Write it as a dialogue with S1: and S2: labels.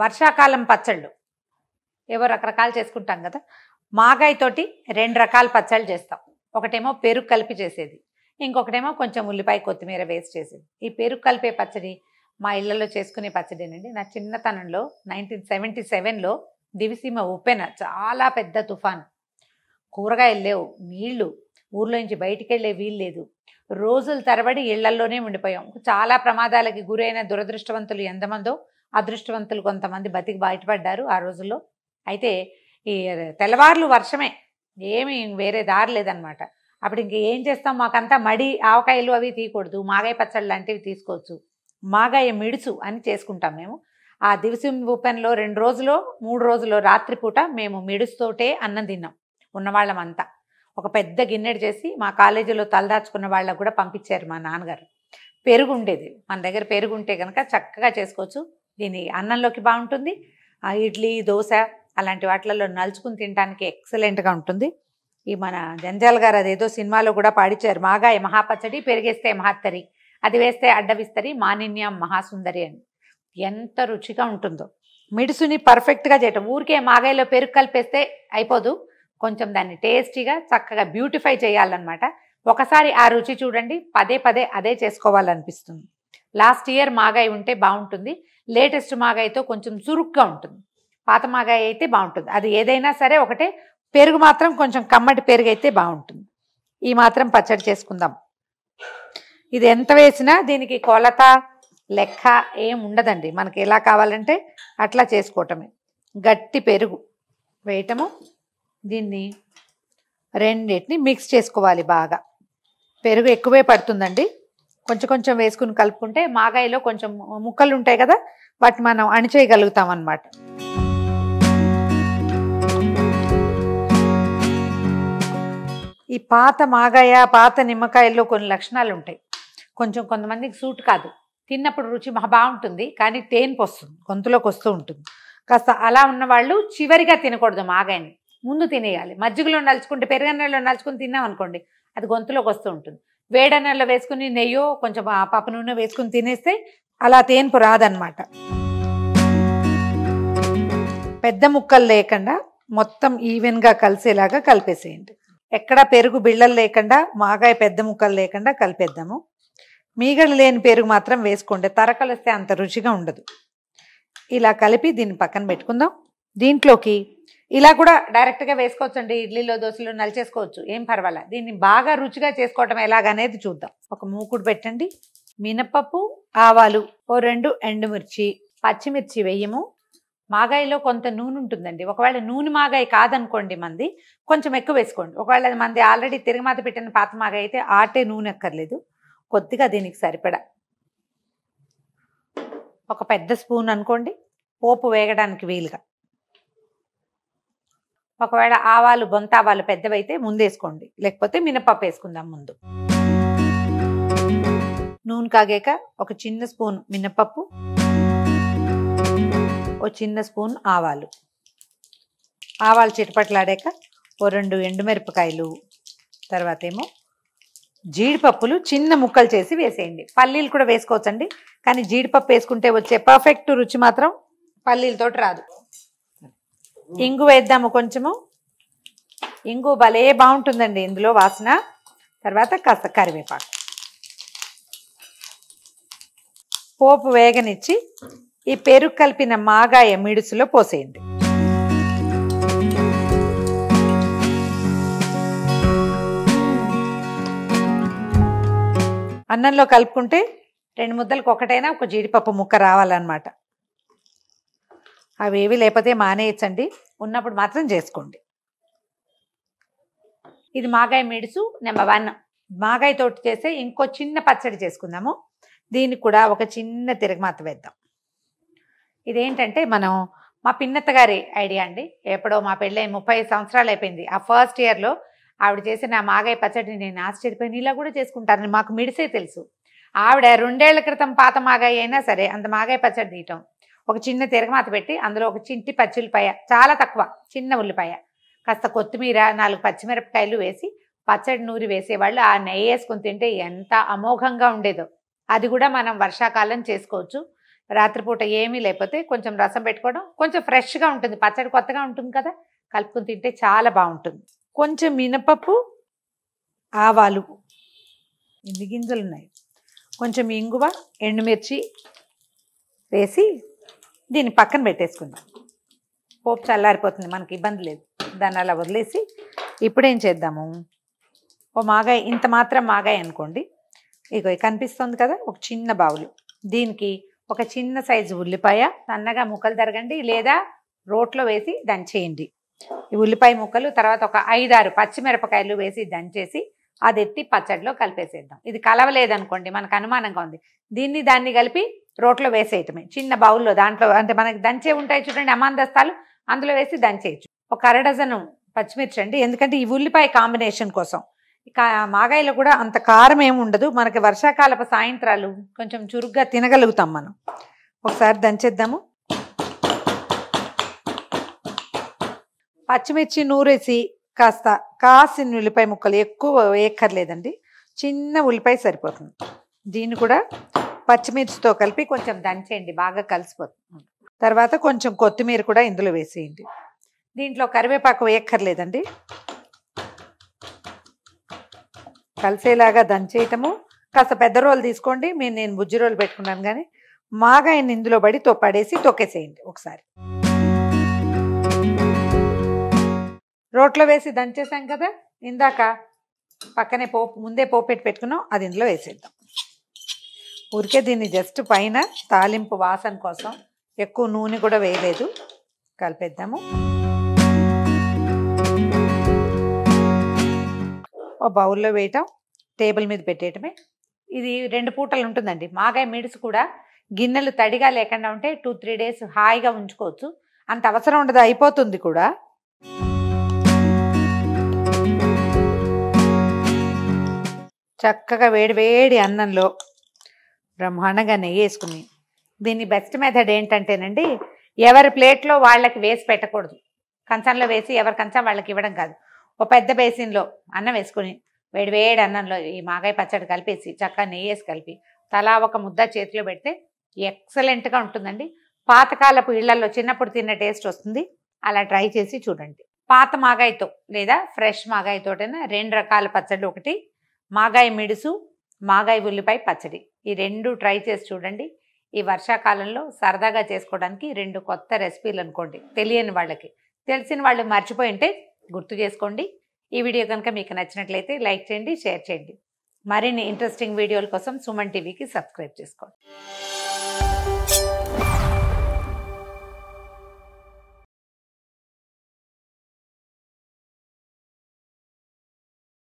S1: వర్షాకాలం పచ్చళ్ళు ఏవో రకరకాలు చేసుకుంటాం కదా మాగాయతోటి రెండు రకాల పచ్చళ్ళు చేస్తాం ఒకటేమో పెరుగు కలిపి చేసేది ఇంకొకటేమో కొంచెం ఉల్లిపాయ కొత్తిమీర వేసి చేసేది ఈ పెరుగు కలిపే పచ్చడి మా ఇళ్లలో చేసుకునే పచ్చడినండి నా చిన్నతనంలో నైన్టీన్ సెవెంటీ సెవెన్లో దివిసీమ ఉపెన చాలా పెద్ద తుఫాన్ కూరగాయలు లేవు నీళ్లు ఊర్లో నుంచి బయటికి వెళ్ళే వీలు లేదు రోజుల తరబడి ఇళ్లల్లోనే ఉండిపోయాం చాలా ప్రమాదాలకి గురైన దురదృష్టవంతులు ఎంతమందో అదృష్టవంతులు కొంతమంది బతికి బయటపడ్డారు ఆ రోజుల్లో అయితే ఈ తెల్లవార్లు వర్షమే ఏమి వేరే దారి లేదనమాట అప్పుడు ఇంక ఏం చేస్తాం మాకంతా మడి ఆవకాయలు అవి తీయకూడదు మాగాయ పచ్చళ్ళు లాంటివి తీసుకోవచ్చు మాగాయ మిడుచు అని చేసుకుంటాం మేము ఆ దివసం ఊపెన్లో రెండు రోజులు మూడు రోజులు రాత్రిపూట మేము మిడుస్తోటే అన్నం తిన్నాం ఉన్నవాళ్ళమంతా ఒక పెద్ద గిన్నెడు చేసి మా కాలేజీలో తలదాచుకున్న వాళ్ళకు కూడా పంపించారు మా నాన్నగారు పెరుగు ఉండేది మన దగ్గర పెరుగు ఉంటే కనుక చక్కగా చేసుకోవచ్చు దీని అన్నంలోకి బాగుంటుంది ఇడ్లీ దోశ అలాంటి వాటిలలో నలుచుకుని తినడానికి ఎక్సలెంట్గా ఉంటుంది ఈ మన జంజాల్ గారు అదేదో సినిమాలో కూడా పాడిచారు మాగాయ మహాపచ్చడి పెరిగేస్తే మహాత్తరి అది వేస్తే అడ్డవిస్తరి మానిన్యం మహాసుందరి అని ఎంత రుచిగా ఉంటుందో మిడుసుని పర్ఫెక్ట్గా చేయటం ఊరికే మాగాయలో పెరుగు కలిపేస్తే అయిపోదు కొంచెం దాన్ని టేస్టీగా చక్కగా బ్యూటిఫై చేయాలన్నమాట ఒకసారి ఆ రుచి చూడండి పదే పదే అదే చేసుకోవాలనిపిస్తుంది లాస్ట్ ఇయర్ మాగాయి ఉంటే బాగుంటుంది లేటెస్ట్ మాగాయితో కొంచెం చురుగ్గా ఉంటుంది పాత మాగాయి అయితే బాగుంటుంది అది ఏదైనా సరే ఒకటే పెరుగు మాత్రం కొంచెం కమ్మటి పెరుగు అయితే బాగుంటుంది ఈ మాత్రం పచ్చడి చేసుకుందాం ఇది ఎంత వేసినా దీనికి కొలత లెక్క ఏం ఉండదండి మనకి ఎలా కావాలంటే అట్లా చేసుకోవటమే గట్టి పెరుగు వేయటము దీన్ని రెండింటిని మిక్స్ చేసుకోవాలి బాగా పెరుగు ఎక్కువే పడుతుందండి కొంచెం కొంచెం వేసుకుని కలుపుకుంటే మాగాయిలో కొంచెం ముక్కలు ఉంటాయి కదా వాటిని మనం అణిచేయగలుగుతాం అన్నమాట ఈ పాత మాగాయ పాత నిమ్మకాయల్లో కొన్ని లక్షణాలు ఉంటాయి కొంచెం కొంతమందికి సూట్ కాదు తిన్నప్పుడు రుచి బాగుంటుంది కానీ తేన్పు వస్తుంది గొంతులోకి వస్తూ ఉంటుంది కాస్త అలా ఉన్నవాళ్ళు చివరిగా తినకూడదు మాగాయని ముందు తినేయాలి మజ్జిగలో నలుచుకుంటే పెరుగన్నలో నలుచుకుని తిన్నాం అనుకోండి అది గొంతులోకి వస్తూ ఉంటుంది వేడ నెల వేసుకుని నెయ్యో కొంచెం పప్పు నూనె వేసుకుని తినేస్తే అలా తేన్పు రాదనమాట పెద్ద ముక్కలు లేకుండా మొత్తం ఈవెన్గా కలిసేలాగా కలిపేసేయండి ఎక్కడ పెరుగు బిళ్ళలు లేకుండా మాగాయ పెద్ద ముక్కలు లేకుండా కలిపేద్దాము మీగడ లేని పెరుగు మాత్రం వేసుకోండి తరకలు అంత రుచిగా ఉండదు ఇలా కలిపి దీన్ని పక్కన పెట్టుకుందాం దీంట్లోకి ఇలా కూడా డైరెక్ట్గా వేసుకోవచ్చండి ఇడ్లీలో దోశలో నలిచేసుకోవచ్చు ఏం పర్వాలేదు దీన్ని బాగా రుచిగా చేసుకోవటం ఎలాగనేది చూద్దాం ఒక మూకుడు పెట్టండి మినపప్పు ఆవాలు ఓ రెండు ఎండుమిర్చి పచ్చిమిర్చి వెయ్యము మాగాయిలో కొంత నూనె ఉంటుందండి ఒకవేళ నూనె మాగాయి కాదనుకోండి మంది కొంచెం ఎక్కువ వేసుకోండి ఒకవేళ అది మంది ఆల్రెడీ తిరగమాత పెట్టిన పాత మాగాయి అయితే ఆటే నూనె ఎక్కర్లేదు కొద్దిగా దీనికి సరిపడా ఒక పెద్ద స్పూన్ అనుకోండి పోపు వేగడానికి వీలుగా ఒకవేళ ఆవాలు బొంత ఆవాలు పెద్దవైతే ముందేసుకోండి లేకపోతే మినపప్పు వేసుకుందాం ముందు నూనె కాగాక ఒక చిన్న స్పూన్ మినపప్పు ఓ చిన్న స్పూన్ ఆవాలు ఆవాలు చిటపట్లాడాక ఓ రెండు ఎండుమిరపకాయలు తర్వాత ఏమో జీడిపప్పులు చిన్న ముక్కలు చేసి వేసేయండి పల్లీలు కూడా వేసుకోవచ్చండి కానీ జీడిపప్పు వేసుకుంటే వచ్చే పర్ఫెక్ట్ రుచి మాత్రం పల్లీలతోటి రాదు ఇంగు వేద్దాము కొంచెము ఇంగు భలే బాగుంటుందండి ఇందులో వాసన తర్వాత కాస్త కరివేపాకు పోపు వేగనిచ్చి ఈ పెరుగు కలిపిన మాగాయ మిడుసులో పోసేయండి అన్నంలో కలుపుకుంటే రెండు ముద్దలకు ఒకటైనా ఒక జీడిపప్పు ముక్క రావాలన్నమాట అవేవి లేకపోతే మానేయచ్చండి ఉన్నప్పుడు మాత్రం చేసుకోండి ఇది మాగాయ మెడుసు నెంబర్ వన్ మాగాయ తోటి చేస్తే ఇంకో చిన్న పచ్చడి చేసుకుందాము దీనికి కూడా ఒక చిన్న తిరగమాత వేద్దాం ఇదేంటంటే మనం మా పిన్నత్త గారి ఐడియా అండి ఎప్పుడో మా పెళ్ళి ముప్పై సంవత్సరాలు అయిపోయింది ఆ ఫస్ట్ ఇయర్లో ఆవిడ చేసిన మాగాయ పచ్చడిని నేను ఆశ్చర్యపోయిన ఇలా కూడా చేసుకుంటారని మాకు మిడిసే తెలుసు ఆవిడ రెండేళ్ల క్రితం పాత మాగాయ అయినా సరే అంత మాగాయ పచ్చడి తీయటం ఒక చిన్న తిరగమాత పెట్టి అందులో ఒక చింటి పచ్చి ఉల్లిపాయ చాలా తక్కువ చిన్న ఉల్లిపాయ కాస్త కొత్తిమీర నాలుగు పచ్చిమిరపకాయలు వేసి పచ్చడి నూరి వేసేవాళ్ళు ఆ నెయ్యి వేసుకుని తింటే ఎంత అమోఘంగా ఉండేదో అది కూడా మనం వర్షాకాలం చేసుకోవచ్చు రాత్రిపూట ఏమీ లేకపోతే కొంచెం రసం పెట్టుకోవడం కొంచెం ఫ్రెష్గా ఉంటుంది పచ్చడి కొత్తగా ఉంటుంది కదా కలుపుకుని తింటే చాలా బాగుంటుంది కొంచెం మినపప్పు ఆవాలు ఎన్ని గింజలు ఉన్నాయి కొంచెం ఇంగువ ఎండుమిర్చి వేసి దీన్ని పక్కన పెట్టేసుకుందాం పోపు చల్లారిపోతుంది మనకి ఇబ్బంది లేదు దాన్ని అలా వదిలేసి ఇప్పుడేం చేద్దాము ఓ మాగాయ ఇంత మాత్రం మాగాయ అనుకోండి ఇగో కనిపిస్తుంది కదా ఒక చిన్న బావులు దీనికి ఒక చిన్న సైజు ఉల్లిపాయ సన్నగా ముక్కలు తరగండి లేదా రోట్లో వేసి దంచేయండి ఈ ఉల్లిపాయ ముక్కలు తర్వాత ఒక ఐదారు పచ్చిమిరపకాయలు వేసి దంచేసి అది ఎత్తి పచ్చడిలో కలిపేసేద్దాం ఇది కలవలేదనుకోండి మనకు అనుమానంగా ఉంది దీన్ని దాన్ని కలిపి రోట్లో వేసేయటమే చిన్న బౌల్లో దాంట్లో అంటే మనకి దంచే ఉంటాయి చూడండి అమాందస్తాలు అందులో వేసి దంచేయచ్చు ఒక అర డజను పచ్చిమిర్చి అండి ఎందుకంటే ఈ ఉల్లిపాయ కాంబినేషన్ కోసం మాగాయిలో కూడా అంత కారం ఏమి ఉండదు మనకి వర్షాకాలపు సాయంత్రాలు కొంచెం చురుగ్గా తినగలుగుతాం మనం ఒకసారి దంచేద్దాము పచ్చిమిర్చి నూరేసి కాస్త కాసిన ఉల్లిపాయ ముక్కలు ఎక్కువ వేయక్కర్లేదండి చిన్న ఉల్లిపాయ సరిపోతుంది దీన్ని కూడా పచ్చిమిర్చితో కలిపి కొంచెం దంచేయండి బాగా కలిసిపోతుంది తర్వాత కొంచెం కొత్తిమీర కూడా ఇందులో వేసేయండి దీంట్లో కరివేపాకు వేయక్కర్లేదండి కలిసేలాగా దంచేయటము కాస్త పెద్ద రోలు తీసుకోండి మీరు నేను బుజ్జి రోలు పెట్టుకున్నాను కానీ ఆయన ఇందులో పడి తో పడేసి తొక్కేసేయండి ఒకసారి రోట్లో వేసి దంచేసాం కదా ఇందాక పక్కనే పో ముందే పోపెట్టి పెట్టుకున్నాం అది ఇందులో వేసేద్దాం ఊరికే దీన్ని జస్ట్ పైన తాలింపు వాసన కోసం ఎక్కువ నూనె కూడా వేయలేదు కలిపేద్దాము ఓ బౌల్లో వేయటం టేబుల్ మీద పెట్టేయటమే ఇది రెండు పూటలు ఉంటుందండి మాగాయ మిడిసి కూడా గిన్నెలు తడిగా లేకుండా ఉంటే టూ త్రీ డేస్ హాయిగా ఉంచుకోవచ్చు అంత అవసరం ఉండదు అయిపోతుంది కూడా చక్కగా వేడివేడి అన్నంలో బ్రహ్మాండంగా నెయ్యి వేసుకుని దీన్ని బెస్ట్ మెథడ్ ఏంటంటేనండి ఎవరి ప్లేట్లో వాళ్ళకి వేసి పెట్టకూడదు కంచంలో వేసి ఎవరి కంచం వాళ్ళకి ఇవ్వడం కాదు ఒక పెద్ద బేసిన్లో అన్నం వేసుకుని వేడివేడి అన్నంలో ఈ మాగాయ పచ్చడి కలిపేసి చక్కగా నెయ్యి వేసి కలిపి తలా ఒక ముద్ద చేతిలో పెడితే ఎక్సలెంట్గా ఉంటుందండి పాతకాలపు ఇళ్లలో చిన్నప్పుడు తిన్న టేస్ట్ వస్తుంది అలా ట్రై చేసి చూడండి పాత మాగాయతో లేదా ఫ్రెష్ మాగాయతోటైనా రెండు రకాల పచ్చడి ఒకటి మాగాయ మిడుసు మాగాయ ఉల్లిపాయ పచ్చడి ఈ రెండు ట్రై చేసి చూడండి ఈ వర్షాకాలంలో సరదాగా చేసుకోవడానికి రెండు కొత్త రెసిపీలు అనుకోండి తెలియని వాళ్ళకి తెలిసిన వాళ్ళు మర్చిపోయి ఉంటే గుర్తు చేసుకోండి ఈ వీడియో కనుక మీకు నచ్చినట్లయితే లైక్ చేయండి షేర్ చేయండి మరిన్ని ఇంట్రెస్టింగ్ వీడియోల కోసం సుమన్ టీవీకి సబ్స్క్రైబ్ చేసుకోండి